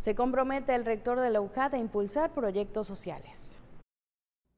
se compromete el rector de la UJAT a impulsar proyectos sociales.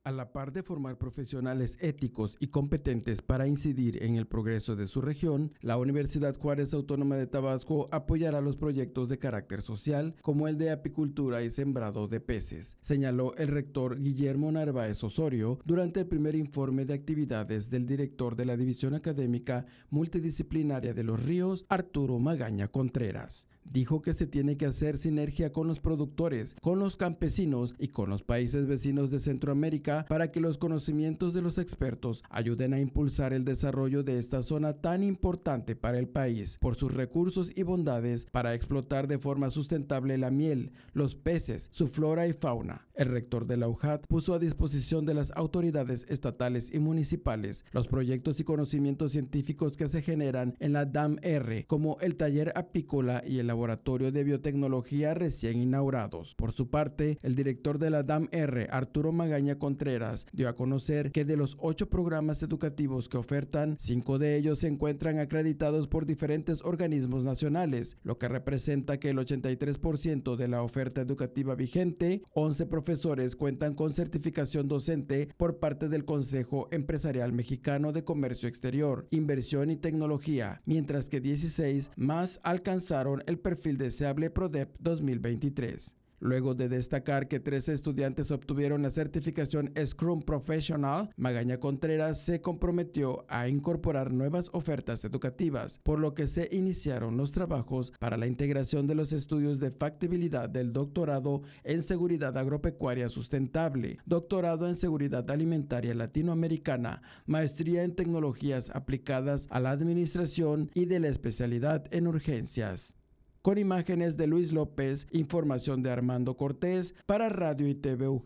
A la par de formar profesionales éticos y competentes para incidir en el progreso de su región, la Universidad Juárez Autónoma de Tabasco apoyará los proyectos de carácter social, como el de apicultura y sembrado de peces, señaló el rector Guillermo Narváez Osorio durante el primer informe de actividades del director de la División Académica Multidisciplinaria de los Ríos, Arturo Magaña Contreras. Dijo que se tiene que hacer sinergia con los productores, con los campesinos y con los países vecinos de Centroamérica para que los conocimientos de los expertos ayuden a impulsar el desarrollo de esta zona tan importante para el país, por sus recursos y bondades para explotar de forma sustentable la miel, los peces, su flora y fauna. El rector de la UJAT puso a disposición de las autoridades estatales y municipales los proyectos y conocimientos científicos que se generan en la DAM-R, como el taller apícola y el laboratorio de biotecnología recién inaugurados. Por su parte, el director de la DAMR, Arturo Magaña Contreras, dio a conocer que de los ocho programas educativos que ofertan, cinco de ellos se encuentran acreditados por diferentes organismos nacionales, lo que representa que el 83% de la oferta educativa vigente, 11 profesores cuentan con certificación docente por parte del Consejo Empresarial Mexicano de Comercio Exterior, Inversión y Tecnología, mientras que 16 más alcanzaron el perfil deseable PRODEP 2023. Luego de destacar que tres estudiantes obtuvieron la certificación Scrum Professional, Magaña Contreras se comprometió a incorporar nuevas ofertas educativas, por lo que se iniciaron los trabajos para la integración de los estudios de factibilidad del doctorado en Seguridad Agropecuaria Sustentable, doctorado en Seguridad Alimentaria Latinoamericana, maestría en Tecnologías aplicadas a la Administración y de la especialidad en Urgencias con imágenes de Luis López, información de Armando Cortés para Radio y TV